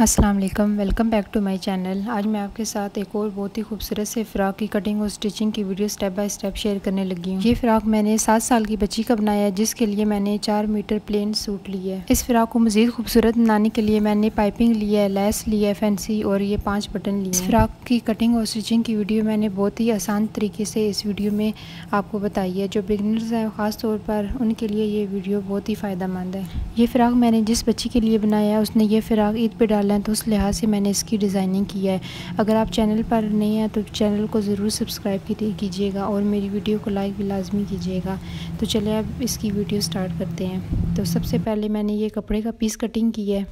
Aslam welcome back to my channel आज मैं आपके साथ एक और बहुत ही खूबसूरत से फ़्राक की कटिंग और स्टिचिंग की video step by step share करने लगी हूँ ये फ़्राक मैंने सात साल की बच्ची का बनाया है जिसके लिए मैंने चार मीटर प्लेन सूट लिया है इस फ़्राक को मज़ीद खूबसूरत बनाने के लिए मैंने पाइपिंग लिया है लेस लिया है फैंसी और ये पाँच बटन लिए फ़्राक की कटिंग और स्टिचिंग की वीडियो मैंने बहुत ही आसान तरीके से इस वीडियो में आपको बताई है जो बिगनर्स हैं ख़ास तौर पर उनके लिए ये वीडियो बहुत ही फ़ायदा मंद है ये फ़्राक मैंने जिस बच्ची के लिए बनाया उसने ये फ़्राक ईद पर डाल वाला है तो उस लिहाज से मैंने इसकी डिज़ाइनिंग की है अगर आप चैनल पर नहीं हैं तो चैनल को ज़रूर सब्सक्राइब कीजिएगा और मेरी वीडियो को लाइक भी लाजमी कीजिएगा तो चले अब इसकी वीडियो स्टार्ट करते हैं तो सबसे पहले मैंने ये कपड़े का पीस कटिंग की है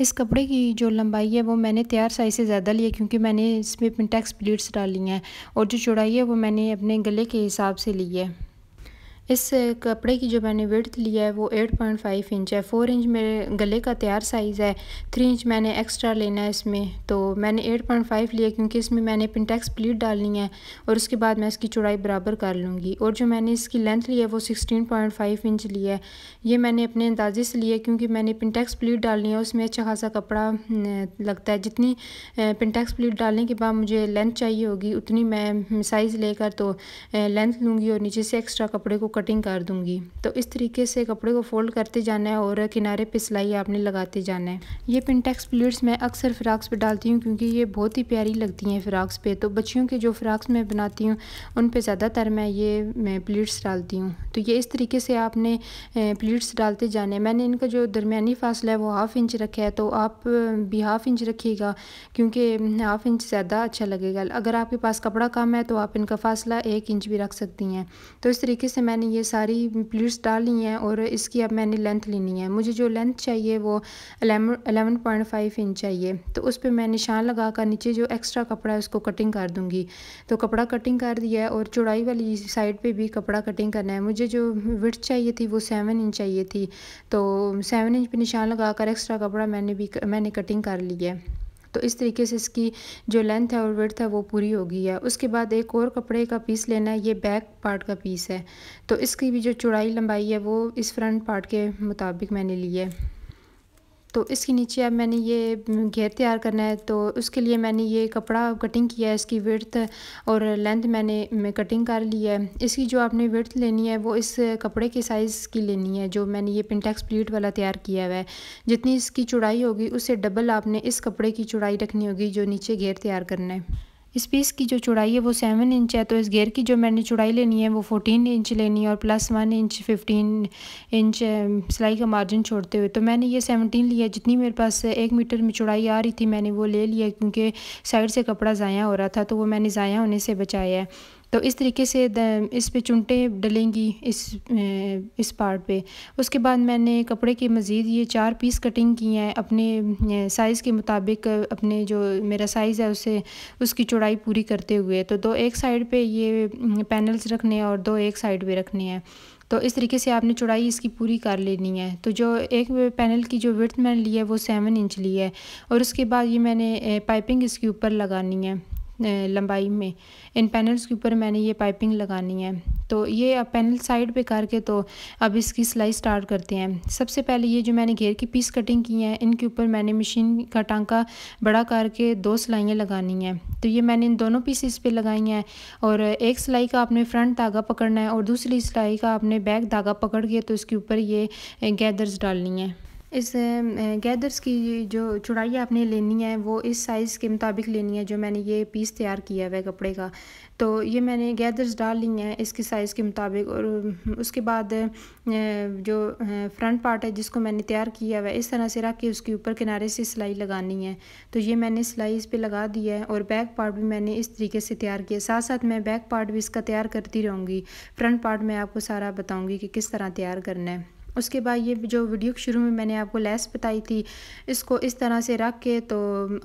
इस कपड़े की जो लंबाई है वो मैंने तैयार साइज़ से ज़्यादा लिया क्योंकि मैंने इसमें पिंटेक्स प्लेट्स डाली हैं और जो चौड़ाई है वो मैंने अपने गले के हिसाब से ली है इस कपड़े की जो मैंने वर्थ लिया है वो 8.5 इंच है फोर इंच मेरे गले का तैयार साइज़ है थ्री इंच मैंने एक्स्ट्रा लेना है इसमें तो मैंने 8.5 लिया क्योंकि इसमें मैंने पिनटेक्स प्लीट डालनी है और उसके बाद मैं इसकी चौड़ाई बराबर कर लूँगी और जो मैंने इसकी लेंथ ली है वो 16.5 इंच ली है ये मैंने अपने अंदाजे से लिया क्योंकि मैंने पिनटेक्स प्लीट डालनी है उसमें अच्छा खासा कपड़ा लगता है जितनी पिनटेक्स प्लीट डालने के बाद मुझे लेंथ चाहिए होगी उतनी मैं साइज़ लेकर तो लेंथ लूँगी और नीचे से एक्स्ट्रा कपड़े को कटिंग कर दूंगी तो इस तरीके से कपड़े को फोल्ड करते जाना है और किनारे पे सिलाई आपने लगाते जाना है ये पिनटेक्स प्लेट्स मैं अक्सर फ्राक्स पे डालती हूँ क्योंकि ये बहुत ही प्यारी लगती हैं फ्राक्स पे तो बच्चियों के जो फ्राक्स मैं बनाती हूँ उन पर ज़्यादातर मैं ये मैं प्लेट्स डालती हूँ तो ये इस तरीके से आपने प्लेट्स डालते जाने मैंने इनका जो दरमियानी फासला है वो हाफ़ इंच रखा है तो आप भी हाफ़ इंच रखिएगा क्योंकि हाफ़ इंच ज़्यादा अच्छा लगेगा अगर आपके पास कपड़ा कम है तो आप इनका फासला एक इंच भी रख सकती हैं तो इस तरीके से मैंने मैंने ये सारी प्लीट्स डाल ली हैं और इसकी अब मैंने लेंथ लेनी है मुझे जो लेंथ चाहिए वो अलेवन पॉइंट फाइव इंच चाहिए तो उस पर मैं निशान लगा कर नीचे जो एक्स्ट्रा कपड़ा है उसको कटिंग कर दूँगी तो कपड़ा कटिंग कर दिया है और चौड़ाई वाली साइड पर भी कपड़ा कटिंग करना है मुझे जो विथ चाहिए थी वो सेवन इंच चाहिए थी तो सेवन इंच पर निशान लगा कर एक्स्ट्रा कपड़ा मैंने भी मैंने कटिंग कर ली है तो इस तरीके से इसकी जो लेंथ है और वर्थ है वो पूरी हो गई है उसके बाद एक और कपड़े का पीस लेना है ये बैक पार्ट का पीस है तो इसकी भी जो चौड़ाई लंबाई है वो इस फ्रंट पार्ट के मुताबिक मैंने ली है तो इसके नीचे अब मैंने ये हम्म, घेर तैयार करना है तो उसके लिए मैंने ये कपड़ा कटिंग किया है इसकी विर्थ और लेंथ मैंने कटिंग कर ली है इसकी जो आपने विर्थ लेनी है वो इस कपड़े के साइज़ की लेनी है जो मैंने ये पिंटेक्स प्लीट वाला तैयार किया हुआ है जितनी इसकी चुड़ाई होगी उससे डबल आपने इस कपड़े की चुड़ाई रखनी होगी जो नीचे घेर तैयार करना है इस पीस की जो चौड़ाई है वो सेवन इंच है तो इस गेयर की जो मैंने चौड़ाई लेनी है वो फोर्टीन इंच लेनी है और plus one inch fifteen inch सिलाई का मार्जिन छोड़ते हुए तो मैंने ये सेवनटीन लिया जितनी मेरे पास एक मीटर में चौड़ाई आ रही थी मैंने वो ले लिया क्योंकि साइड से कपड़ा ज़ाया हो रहा था तो वो मैंने ज़ाया होने से बचाया है तो इस तरीके से इस पे चुंटे डलेंगी इस इस पार्ट पे उसके बाद मैंने कपड़े के मज़ीद ये चार पीस कटिंग की हैं अपने साइज़ के मुताबिक अपने जो मेरा साइज़ है उसे उसकी चौड़ाई पूरी करते हुए तो दो एक साइड पे ये पैनल्स रखने हैं और दो एक साइड पे रखने हैं तो इस तरीके से आपने चौड़ाई इसकी पूरी कर लेनी है तो जो एक पैनल की जो विर्थ मैंने ली है वो सेवन इंच ली है और उसके बाद ये मैंने पाइपिंग इसके ऊपर लगानी है लंबाई में इन पैनल्स के ऊपर मैंने ये पाइपिंग लगानी है तो ये अब पैनल साइड पे करके तो अब इसकी सिलाई स्टार्ट करते हैं सबसे पहले ये जो मैंने घेर की पीस कटिंग की है इनके ऊपर मैंने मशीन का टांका बड़ा करके दो सिलाइयाँ लगानी हैं तो ये मैंने इन दोनों पीसीस पे लगाई हैं और एक सिलाई का आपने फ्रंट धागा पकड़ना है और दूसरी सिलाई का आपने बैक धागा पकड़ के तो इसके ऊपर ये गैदर्स डालनी है इस गैदर्स की जो चुड़ाई आपने लेनी है वो इस साइज़ के मुताबिक लेनी है जो मैंने ये पीस तैयार किया हुआ है कपड़े का तो ये मैंने गैदर्स डाल ली हैं इसके साइज़ के मुताबिक और उसके बाद जो फ्रंट पार्ट है जिसको मैंने तैयार किया हुआ है इस तरह से रख के उसके ऊपर किनारे से सिलाई लगानी है तो ये मैंने सिलाई इस पर लगा दी है और बैक पार्ट भी मैंने इस तरीके से तैयार किया साथ साथ मैं बैक पार्ट भी इसका तैयार करती रहूँगी फ्रंट पार्ट मैं आपको सारा बताऊँगी कि किस तरह तैयार करना है उसके बाद ये जो वीडियो के शुरू में मैंने आपको लेस बताई थी इसको इस तरह से रख के तो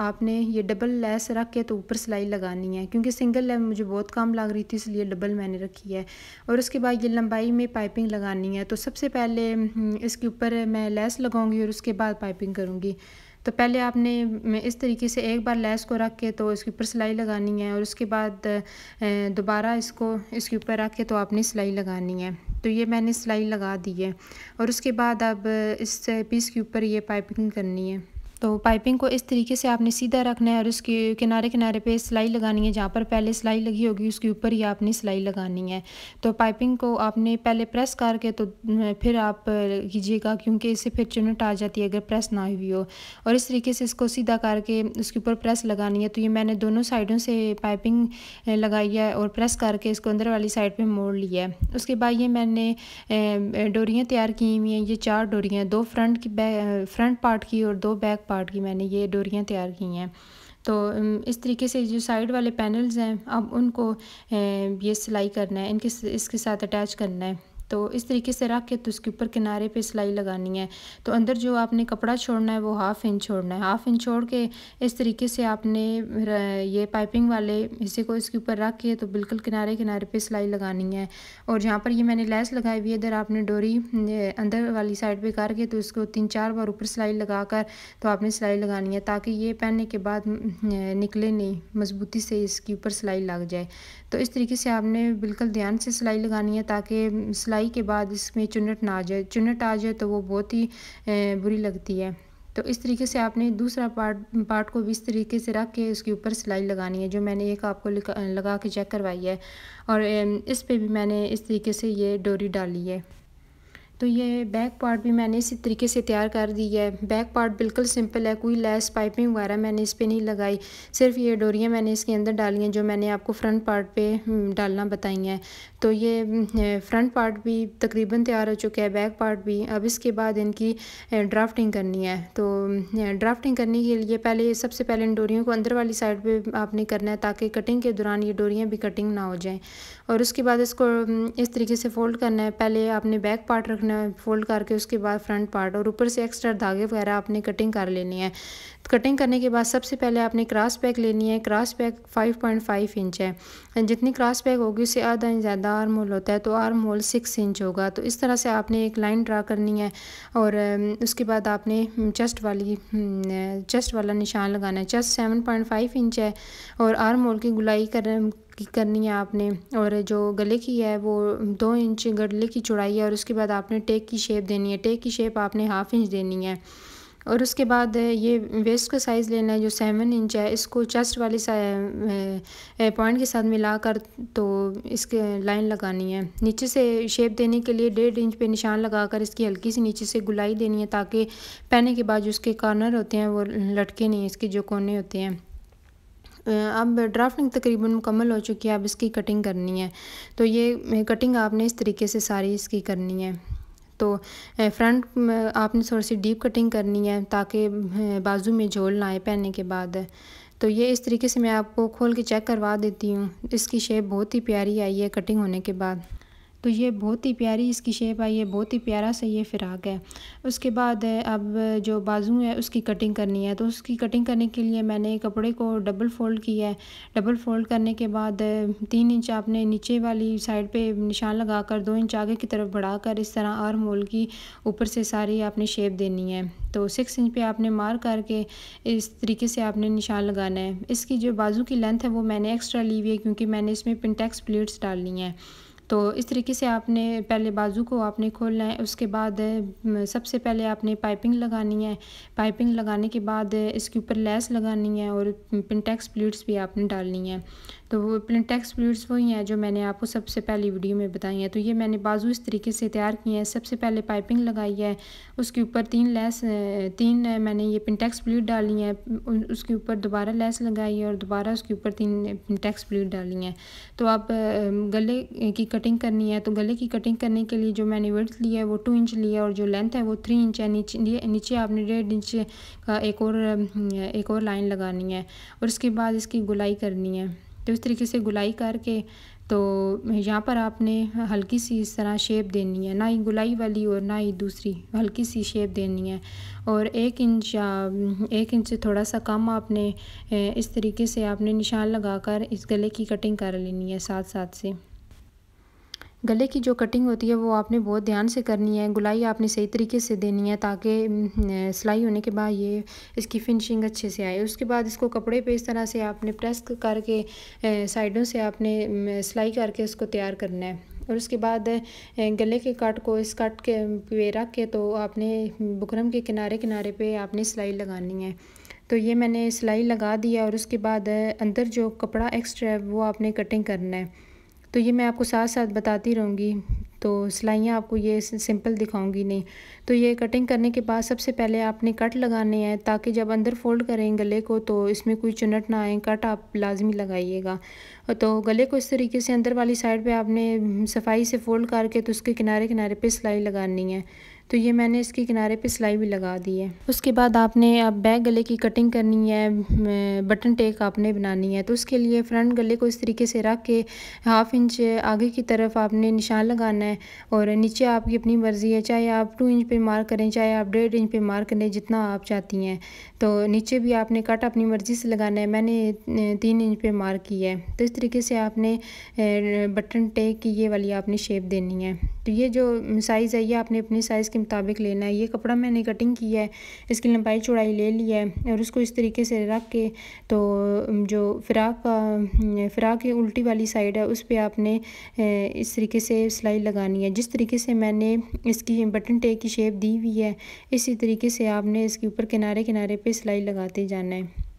आपने ये डबल लेस रख के तो ऊपर सिलाई लगानी है क्योंकि सिंगल लेस मुझे बहुत काम लग रही थी इसलिए डबल मैंने रखी है और उसके बाद ये लंबाई में पाइपिंग लगानी है तो सबसे पहले हम्म, इसके ऊपर मैं लेस लगाऊंगी और उसके बाद पाइपिंग करूँगी तो पहले आपने इस तरीके से एक बार लैस को रख के तो इसके ऊपर सिलाई लगानी है और उसके बाद दोबारा इसको इसके ऊपर रख के तो आपने सिलाई लगानी है तो ये मैंने सिलाई लगा दी है और उसके बाद अब इस पीस के ऊपर ये पाइपिंग करनी है तो पाइपिंग को इस तरीके से आपने सीधा रखना है और उसके किनारे किनारे पे सिलाई लगानी है जहाँ पर पहले सिलाई लगी होगी उसके ऊपर ही आपने सिलाई लगानी है तो पाइपिंग को आपने पहले प्रेस करके तो फिर आप कीजिएगा क्योंकि इससे फिर चुनट आ जाती है अगर प्रेस ना हुई हो और इस तरीके से इसको सीधा करके उसके ऊपर प्रेस लगानी है तो ये मैंने दोनों साइडों से पाइपिंग लगाई है और प्रेस करके इसको अंदर वाली साइड पर मोड़ लिया है उसके बाद ये मैंने डोरियाँ तैयार की हुई हैं ये चार डोरियाँ दो फ्रंट की फ्रंट पार्ट की और दो बैक पार्ट की मैंने ये डोरियाँ तैयार की हैं तो इस तरीके से जो साइड वाले पैनल्स हैं अब उनको ये सिलाई करना है इनके इसके साथ अटैच करना है तो इस तरीके से रख के तो उसके ऊपर किनारे पे सिलाई लगानी है तो अंदर जो आपने कपड़ा छोड़ना है वो हाफ़ इंच छोड़ना है हाफ़ इंच छोड़ के इस तरीके से आपने ये पाइपिंग वाले हिस्से को इसके ऊपर रख के तो बिल्कुल किनारे किनारे पे सिलाई लगानी है और जहाँ पर ये मैंने लेस लगाई हुई है इधर आपने डोरी अंदर वाली साइड पर करके तो इसको तीन चार बार ऊपर सिलाई लगा कर तो आपने सिलाई लगानी है ताकि ये पहनने के बाद निकले नहीं मजबूती से इसके ऊपर सिलाई लग जाए तो इस तरीके से आपने बिल्कुल ध्यान से सिलाई लगानी है ताकि सिलाई कटाई के बाद इसमें चुनट ना आ जाए चुनट आ जाए तो वो बहुत ही बुरी लगती है तो इस तरीके से आपने दूसरा पार्ट पार्ट को भी इस तरीके से रख के उसके ऊपर सिलाई लगानी है जो मैंने एक आपको लगा के चेक करवाई है और इस पे भी मैंने इस तरीके से ये डोरी डाली है तो ये बैक पार्ट भी मैंने इसी तरीके से तैयार कर दी है बैक पार्ट बिल्कुल सिंपल है कोई लेस पाइपिंग वगैरह मैंने इस पर नहीं लगाई सिर्फ ये डोरियाँ मैंने इसके अंदर डाली हैं जो मैंने आपको फ्रंट पार्ट पे हम्म, डालना बताई हैं तो ये फ्रंट पार्ट भी तकरीबन तैयार हो चुका है बैक पार्ट भी अब इसके बाद इनकी ड्राफ्टिंग करनी है तो ड्राफ्टिंग करने के लिए पहले सबसे पहले इन डोरियों को अंदर वाली साइड पे आपने करना है ताकि कटिंग के दौरान ये डोरियाँ भी कटिंग ना हो जाएँ और उसके बाद इसको इस तरीके से फ़ोल्ड करना है पहले आपने बैक पार्ट रखना है फ़ोल्ड करके उसके बाद फ्रंट पार्ट और ऊपर से एक्स्ट्रा धागे वगैरह आपने कटिंग कर लेनी है कटिंग करने के बाद सबसे पहले आपने क्रास पैक लेनी है क्रास पैक 5.5 इंच है जितनी क्रॉस बैक होगी उससे आधा इंच ज़्यादा आर्म होल होता है तो आर्म होल सिक्स इंच होगा तो इस तरह से आपने एक लाइन ड्रा करनी है और um, उसके बाद आपने चेस्ट um, वाली चेस्ट um, वाला निशान लगाना है chest seven point five inch है और आर्म होल की गुलाई कर की करनी है आपने और जो गले की है वो दो इंच गले की चौड़ाई है और उसके बाद आपने टेक की शेप देनी है टेक की शेप आपने हाफ इंच देनी है और उसके बाद ये वेस्ट का साइज़ लेना है जो सेवन इंच है इसको चेस्ट वाली पॉइंट के साथ मिलाकर तो इसके लाइन लगानी है नीचे से शेप देने के लिए डेढ़ इंच पे निशान लगाकर इसकी हल्की सी नीचे से गुलाई देनी है ताकि पहने के बाद जो उसके कॉर्नर होते हैं वो लटके नहीं इसके जो कोने होते हैं अब ड्राफ्टिंग तकरीबन मुकम्मल हो चुकी है अब इसकी कटिंग करनी है तो ये कटिंग आपने इस तरीके से सारी इसकी करनी है तो फ्रंट आपने थोड़ी सी डीप कटिंग करनी है ताकि बाजू में झोल ना आए पहनने के बाद तो ये इस तरीके से मैं आपको खोल के चेक करवा देती हूँ इसकी शेप बहुत ही प्यारी आई है कटिंग होने के बाद तो ये बहुत ही प्यारी इसकी शेप आई है बहुत ही प्यारा सा ये फ़िराक है उसके बाद अब जो बाजू है उसकी कटिंग करनी है तो उसकी कटिंग करने के लिए मैंने कपड़े को डबल फोल्ड किया है डबल फोल्ड करने के बाद तीन इंच आपने नीचे वाली साइड पे निशान लगा कर दो इंच आगे की तरफ बढ़ाकर इस तरह आर मोल की ऊपर से सारी आपने शेप देनी है तो सिक्स इंच पर आपने मार करके इस तरीके से आपने निशान लगाना है इसकी जो बाजू की लेंथ है वो मैंने एक्स्ट्रा ली हुई है क्योंकि मैंने इसमें पिनटेक्स प्लेट्स डालनी है तो इस तरीके से आपने पहले बाजू को आपने खोलना है उसके बाद सबसे पहले आपने पाइपिंग लगानी है पाइपिंग लगाने के बाद इसके ऊपर लेस लगानी है और पिनटेक्स प्लेट्स भी आपने डालनी है तो वो टेक्स्ट प्लीट्स वही हैं जो मैंने आपको सबसे पहली वीडियो में बताई हैं तो ये मैंने बाजू इस तरीके से तैयार किए हैं सबसे पहले पाइपिंग लगाई है उसके ऊपर तीन लेस तीन मैंने ये पिनटेक्स प्लीट डाली है उसके ऊपर दोबारा लेस लगाई है और दोबारा उसके ऊपर तीन पिनटेक्स प्लीट डाली हैं तो आप गले की कटिंग करनी है तो गले की कटिंग करने के लिए जो मैंने वर्थ लिया है वो टू इंच लिया और जो लेंथ है वो थ्री इंच है नीचे नीचे आपने डेढ़ इंच का एक और एक और लाइन लगानी है और उसके बाद इसकी गुलाई करनी है तो इस तरीके से गुलाई करके तो यहाँ पर आपने हल्की सी इस तरह शेप देनी है ना ही गुलाई वाली और ना ही दूसरी हल्की सी शेप देनी है और एक इंच या एक इंच से थोड़ा सा कम आपने इस तरीके से आपने निशान लगाकर इस गले की कटिंग कर लेनी है साथ साथ से गले की जो कटिंग होती है वो आपने बहुत ध्यान से करनी है गुलाई आपने सही तरीके से देनी है ताकि सिलाई होने के बाद ये इसकी फिनिशिंग अच्छे से आए उसके बाद इसको कपड़े पे इस तरह से आपने प्रेस करके साइडों से आपने सिलाई करके इसको तैयार करना है और उसके बाद गले के कट को इस कट के पे रख के तो आपने बुकरम के किनारे किनारे पर आपने सिलाई लगानी है तो ये मैंने सिलाई लगा दी है और उसके बाद अंदर जो कपड़ा एक्स्ट्रा है वो आपने कटिंग करना है तो ये मैं आपको साथ साथ बताती रहूँगी तो सिलाइयाँ आपको ये सिंपल दिखाऊंगी नहीं तो ये कटिंग करने के बाद सबसे पहले आपने कट लगाने हैं ताकि जब अंदर फोल्ड करें गले को तो इसमें कोई चुनट ना आए कट आप लाजमी लगाइएगा तो गले को इस तरीके से अंदर वाली साइड पे आपने सफाई से फोल्ड करके तो उसके किनारे किनारे पे सिलाई लगानी है तो ये मैंने इसके किनारे पे सिलाई भी लगा दी है उसके बाद आपने अब बैक गले की कटिंग करनी है बटन टेक आपने बनानी है तो उसके लिए फ्रंट गले को इस तरीके से रख के हाफ इंच आगे की तरफ आपने निशान लगाना है और नीचे आपकी अपनी मर्ज़ी है चाहे आप टू इंच पे मार्क करें चाहे आप डेढ़ इंच पे मार्क करें जितना आप चाहती हैं तो नीचे भी आपने कट अपनी मर्ज़ी से लगाना है मैंने तीन इंच पे मार्क की है तो इस तरीके से आपने बटन टेक की ये वाली आपने शेप देनी है तो ये जो साइज़ है ये आपने अपने साइज़ के मुताबिक लेना है ये कपड़ा मैंने कटिंग की है इसकी लंबाई चौड़ाई ले ली है और उसको इस तरीके से रख के तो जो फ्राक का फ्राक की उल्टी वाली साइड है उस पर आपने इस तरीके से सिलाई लगानी है जिस तरीके से मैंने इसकी बटन टेक की शेप दी हुई है इसी तरीके से आपने इसके ऊपर किनारे किनारे पर सिलाई लगाते जाना है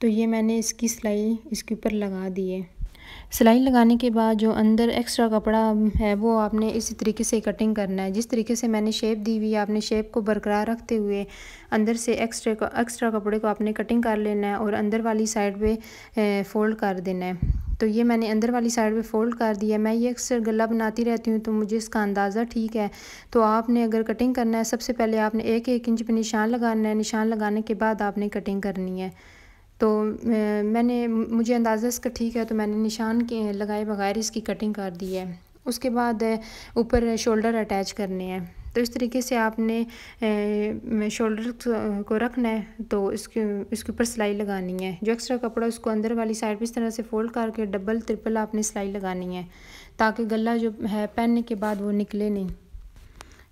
तो ये मैंने इसकी सिलाई इसके ऊपर लगा दी है सिलाई लगाने के बाद जो अंदर एक्स्ट्रा कपड़ा है वो आपने इसी तरीके से कटिंग करना है जिस तरीके से मैंने शेप दी हुई है आपने शेप को बरकरार रखते हुए अंदर से एक्स्ट्रा एक्स्ट्रा कपड़े को आपने कटिंग कर लेना है और अंदर वाली साइड पे फ़ोल्ड कर देना है तो ये मैंने अंदर वाली साइड पे फ़ोल्ड कर दिया मैं ये अक्सर गला बनाती रहती हूँ तो मुझे इसका अंदाज़ा ठीक है तो आपने अगर कटिंग करना है सबसे पहले आपने एक एक इंच पर निशान लगाना है निशान लगाने के बाद आपने कटिंग करनी है तो मैंने मुझे अंदाज़ा इसका ठीक है तो मैंने निशान के लगाए बगैर इसकी कटिंग कर दी है उसके बाद ऊपर शोल्डर अटैच करने हैं तो इस तरीके से आपने शोल्डर को रखना है तो इसके इसके ऊपर सिलाई लगानी है जो एक्स्ट्रा कपड़ा उसको अंदर वाली साइड पर इस तरह से फोल्ड करके डबल ट्रिपल आपने सिलाई लगानी है ताकि गला जो है पहनने के बाद वो निकले नहीं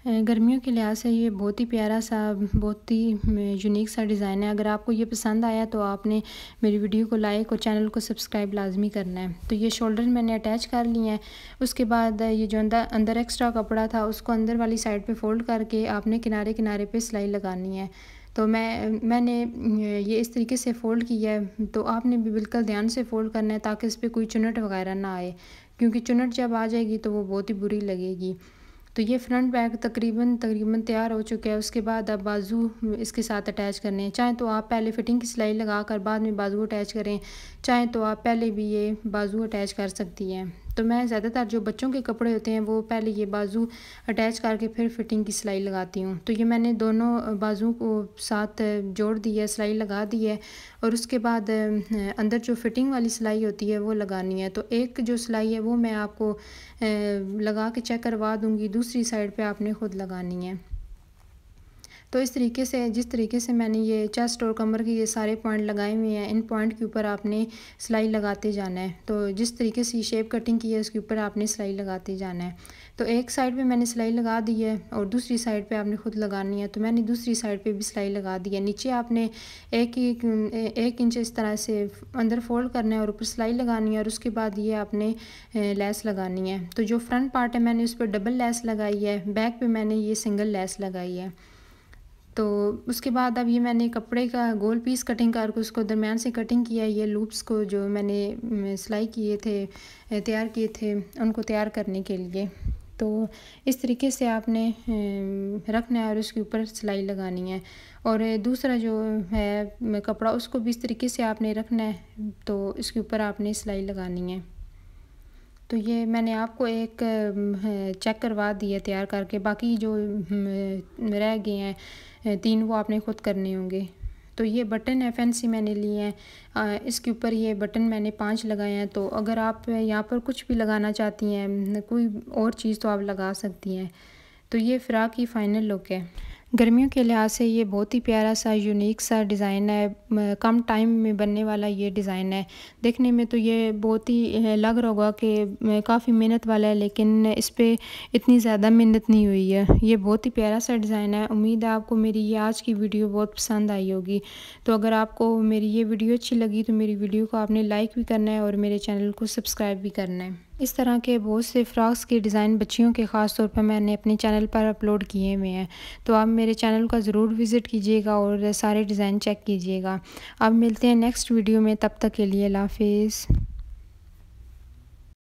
गर्मियों के लिहाज से ये बहुत ही प्यारा सा बहुत ही यूनिक सा डिज़ाइन है अगर आपको ये पसंद आया तो आपने मेरी वीडियो को लाइक और चैनल को सब्सक्राइब लाजमी करना है तो ये शोल्डर मैंने अटैच कर लिए हैं उसके बाद ये जो अंदर अंदर एक्स्ट्रा कपड़ा था उसको अंदर वाली साइड पे फोल्ड करके आपने किनारे किनारे पर सिलाई लगानी है तो मैं मैंने ये इस तरीके से फ़ोल्ड किया है तो आपने भी बिल्कुल ध्यान से फ़ोल्ड करना है ताकि इस पर कोई चुनट वगैरह ना आए क्योंकि चुनट जब आ जाएगी तो वो बहुत ही बुरी लगेगी तो ये फ्रंट बैग तकरीबन तकरीबन तैयार हो चुका है उसके बाद आप बाजू इसके साथ अटैच करने हैं चाहें तो आप पहले फिटिंग की सिलाई लगा कर बाद में बाजू अटैच करें चाहें तो आप पहले भी ये बाजू अटैच कर सकती हैं तो मैं ज़्यादातर जो बच्चों के कपड़े होते हैं वो पहले ये बाजू अटैच करके फिर फिटिंग की सिलाई लगाती हूँ तो ये मैंने दोनों बाजू को साथ जोड़ दिया सिलाई लगा दी है और उसके बाद अंदर जो फिटिंग वाली सिलाई होती है वो लगानी है तो एक जो सिलाई है वो मैं आपको लगा के चेक करवा दूँगी दूसरी साइड पर आपने ख़ुद लगानी है तो इस तरीके से जिस तरीके से मैंने ये चेस्ट और कमर के ये सारे पॉइंट लगाए हुए हैं इन पॉइंट के ऊपर आपने सिलाई लगाते जाना है तो जिस तरीके से शेप कटिंग की है उसके ऊपर आपने सिलाई लगाते जाना है तो एक साइड पे मैंने सिलाई लगा दी है और दूसरी साइड पे आपने खुद लगानी है तो मैंने दूसरी साइड पे भी सिलाई लगा दी है नीचे आपने एक एक, एक इंच इस तरह से अंदर फोल्ड करना है और ऊपर सिलाई लगानी है और उसके बाद ये आपने लेस लगानी है तो जो फ्रंट पार्ट है मैंने उस पर डबल लेस लगाई है बैक पे मैंने ये सिंगल लेस लगाई है तो उसके बाद अब ये मैंने कपड़े का गोल पीस कटिंग करके उसको दरमियान से कटिंग किया ये लूप्स को जो मैंने सिलाई किए थे तैयार किए थे उनको तैयार करने के लिए तो इस तरीके से आपने रखना है और उसके ऊपर सिलाई लगानी है और दूसरा जो है कपड़ा उसको भी इस तरीके से आपने रखना है तो इसके ऊपर आपने सिलाई लगानी है तो ये मैंने आपको एक चेक करवा दिया तैयार करके बाकी जो हम्म, रह गए हैं तीन वो आपने खुद करने होंगे तो ये बटन है फैंसी मैंने लिए हैं इसके ऊपर ये बटन मैंने पांच लगाए हैं तो अगर आप यहाँ पर कुछ भी लगाना चाहती हैं कोई और चीज़ तो आप लगा सकती हैं तो ये फ़्राक की फ़ाइनल लुक है गर्मियों के लिहाज से ये बहुत ही प्यारा सा यूनिक सा डिज़ाइन है कम टाइम में बनने वाला ये डिज़ाइन है देखने में तो ये बहुत ही लग रहा होगा कि काफ़ी मेहनत वाला है लेकिन इस पर इतनी ज़्यादा मेहनत नहीं हुई है ये बहुत ही प्यारा सा डिज़ाइन है उम्मीद है आपको मेरी ये आज की वीडियो बहुत पसंद आई होगी तो अगर आपको मेरी ये वीडियो अच्छी लगी तो मेरी वीडियो को आपने लाइक भी करना है और मेरे चैनल को सब्सक्राइब भी करना है इस तरह के बहुत से फ्रॉक्स के डिज़ाइन बच्चियों के ख़ास तौर पर मैंने अपने चैनल पर अपलोड किए हुए हैं तो आप मेरे चैनल का ज़रूर विज़िट कीजिएगा और सारे डिज़ाइन चेक कीजिएगा अब मिलते हैं नेक्स्ट वीडियो में तब तक के लिए लाफिज़